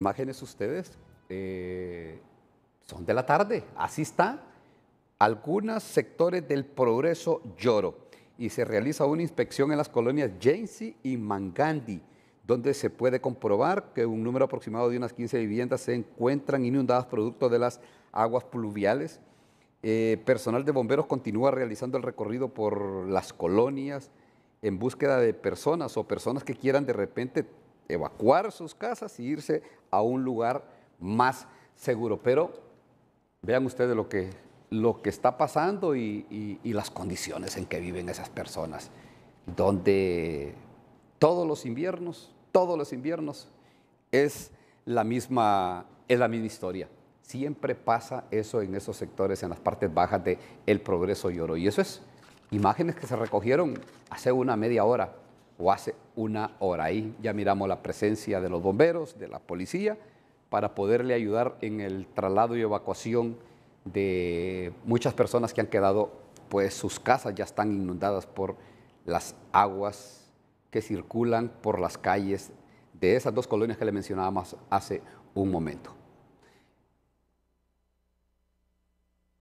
imágenes ustedes eh, son de la tarde, así está. Algunos sectores del progreso lloro y se realiza una inspección en las colonias Jensi y Mangandi, donde se puede comprobar que un número aproximado de unas 15 viviendas se encuentran inundadas producto de las aguas pluviales. Eh, personal de bomberos continúa realizando el recorrido por las colonias en búsqueda de personas o personas que quieran de repente evacuar sus casas y irse a un lugar más seguro. Pero vean ustedes lo que, lo que está pasando y, las condiciones en que viven esas personas, donde todos los inviernos, todos los inviernos es la misma, es la historia. Siempre pasa eso en esos sectores, en las partes bajas de El Progreso oro. Y eso es imágenes que se recogieron hace una media hora o hace una hora. Ahí ya miramos la presencia de los bomberos, de la policía, para poderle ayudar en el traslado y evacuación de muchas personas que han quedado, pues sus casas ya están inundadas por las aguas que circulan por las calles de esas dos colonias que le mencionábamos hace un momento.